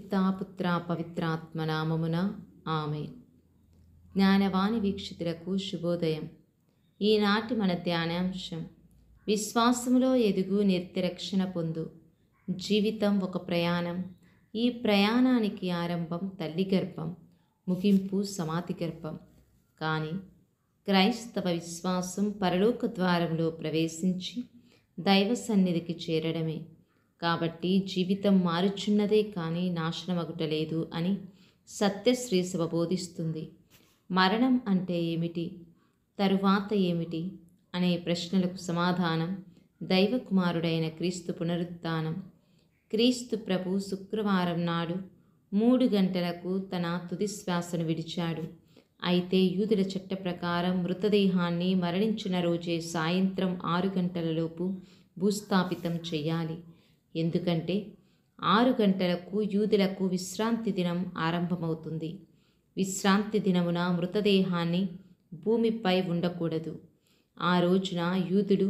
పితాపుత్ర పవిత్రాత్మ నామమున ఆమె జ్ఞానవాణి వీక్షితులకు శుభోదయం ఈనాటి మన ధ్యానాంశం విశ్వాసములో ఎదుగు నిర్తిరక్షణ పొందు జీవితం ఒక ప్రయాణం ఈ ప్రయాణానికి ఆరంభం తల్లి గర్భం ముగింపు సమాధి గర్భం కానీ క్రైస్తవ విశ్వాసం పరలోక ద్వారంలో ప్రవేశించి దైవ సన్నిధికి చేరడమే కాబట్టి జీవితం మారుచున్నదే కానీ నాశనమగుటలేదు అని సత్యశ్రీసభ బోధిస్తుంది మరణం అంటే ఏమిటి తరువాత ఏమిటి అనే ప్రశ్నలకు సమాధానం దైవకుమారుడైన క్రీస్తు పునరుత్నం క్రీస్తు ప్రభు శుక్రవారం నాడు మూడు గంటలకు తన తుదిశ్వాసను విడిచాడు అయితే యూదుల చట్ట ప్రకారం మృతదేహాన్ని మరణించిన రోజే సాయంత్రం ఆరు గంటలలోపు భూస్థాపితం చేయాలి ఎందుకంటే ఆరు గంటలకు యూదులకు విశ్రాంతి దినం ఆరంభమవుతుంది విశ్రాంతి దినమున మృతదేహాన్ని భూమిపై ఉండకూడదు ఆ రోజున యూదుడు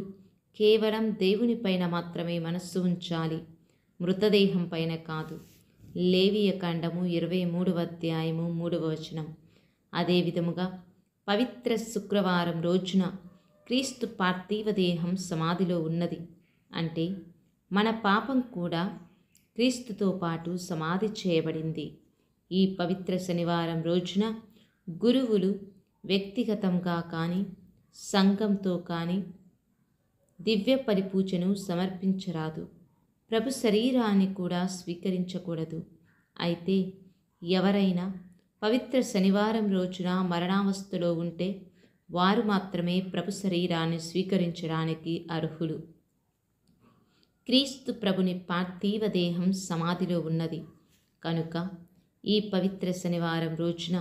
కేవలం దేవునిపైన మాత్రమే మనస్సు ఉంచాలి మృతదేహం పైన కాదు లేవియ కాండము ఇరవై మూడవ అధ్యాయము మూడవ వచనం అదేవిధముగా పవిత్ర శుక్రవారం రోజున క్రీస్తు పార్థివ దేహం సమాధిలో ఉన్నది అంటే మన పాపం కూడా క్రీస్తుతో పాటు సమాధి చేయబడింది ఈ పవిత్ర శనివారం రోజున గురువులు వ్యక్తిగతంగా కానీ సంఘంతో కానీ దివ్య పరిపూజను సమర్పించరాదు ప్రభు శరీరాన్ని కూడా స్వీకరించకూడదు అయితే ఎవరైనా పవిత్ర శనివారం రోజున మరణావస్థలో ఉంటే వారు మాత్రమే ప్రభు శరీరాన్ని స్వీకరించడానికి అర్హులు క్రీస్తు ప్రభుని పార్థివ దేహం సమాధిలో ఉన్నది కనుక ఈ పవిత్ర శనివారం రోజున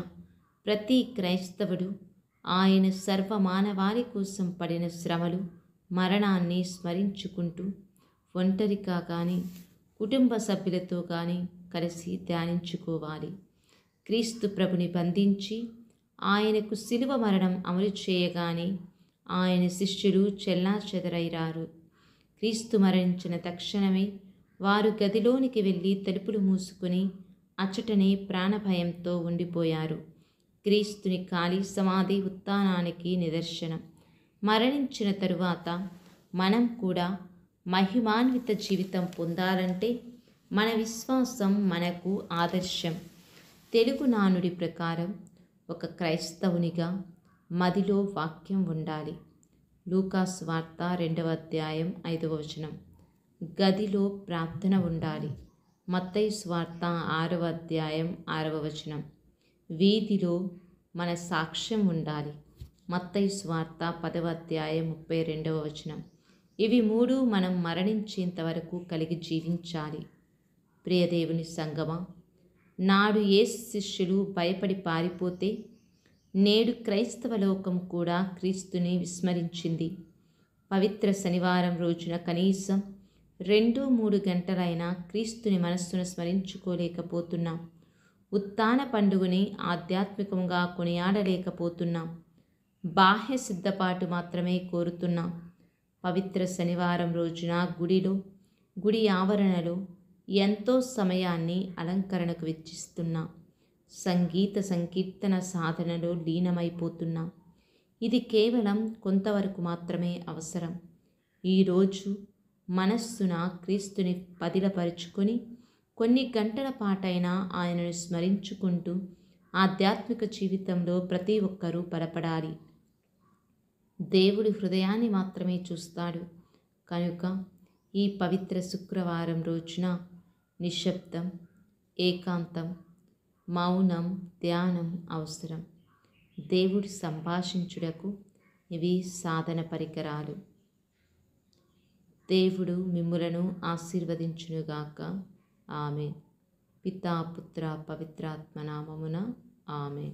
ప్రతి క్రైస్తవుడు ఆయన సర్వ కోసం పడిన శ్రమలు మరణాన్ని స్మరించుకుంటూ ఒంటరిగా కానీ కుటుంబ సభ్యులతో కానీ కలిసి ధ్యానించుకోవాలి క్రీస్తు ప్రభుని బంధించి ఆయనకు శిలువ మరణం అమలు చేయగానే ఆయన శిష్యులు చెల్లా చెదరైరారు క్రీస్తు మరణించిన తక్షణమే వారు గదిలోనికి వెళ్ళి తలుపులు మూసుకుని అచ్చటనే ప్రాణభయంతో ఉండిపోయారు క్రీస్తుని ఖాళీ సమాధి ఉత్థానానికి నిదర్శనం మరణించిన తరువాత మనం కూడా మహిమాన్విత జీవితం పొందాలంటే మన విశ్వాసం మనకు ఆదర్శం తెలుగు నానుడి ప్రకారం ఒక క్రైస్తవునిగా మదిలో వాక్యం ఉండాలి లూకాస్ వార్త రెండవ అధ్యాయం ఐదవ వచనం గదిలో ప్రార్థన ఉండాలి మత్తై స్వార్త ఆరవ అధ్యాయం ఆరవ వచనం వీధిలో మన సాక్ష్యం ఉండాలి మత్తై స్వార్త పదవ అధ్యాయం ముప్పై రెండవ వచనం ఇవి మూడు మనం మరణించేంత వరకు కలిగి జీవించాలి ప్రియదేవుని సంగమ నాడు ఏ శిష్యులు భయపడి పారిపోతే నేడు క్రైస్తవ లోకం కూడా క్రీస్తుని విస్మరించింది పవిత్ర శనివారం రోజున కనీసం రెండు మూడు గంటలైనా క్రీస్తుని మనస్సును స్మరించుకోలేకపోతున్నాం ఉత్తాన పండుగని ఆధ్యాత్మికంగా కొనియాడలేకపోతున్నాం బాహ్య సిద్ధపాటు మాత్రమే కోరుతున్నాం పవిత్ర శనివారం రోజున గుడిలో గుడి ఆవరణలో ఎంతో సమయాన్ని అలంకరణకు వెచ్చిస్తున్నాం సంగీత సంకీర్తన సాధనలో లీనమైపోతున్నాం ఇది కేవలం కొంతవరకు మాత్రమే అవసరం ఈరోజు మనస్సున క్రీస్తుని పదిలపరుచుకొని కొన్ని గంటల పాటైనా ఆయనను స్మరించుకుంటూ ఆధ్యాత్మిక జీవితంలో ప్రతి ఒక్కరూ బలపడాలి దేవుడు హృదయాన్ని మాత్రమే చూస్తాడు కనుక ఈ పవిత్ర శుక్రవారం రోజున నిశ్శబ్దం ఏకాంతం మౌనం ధ్యానం అవసరం దేవుడు సంభాషించుటకు ఇవి సాధన పరికరాలు దేవుడు మిమ్ములను ఆశీర్వదించునుగాక ఆమె పుత్ర పవిత్రాత్మ నామమున ఆమె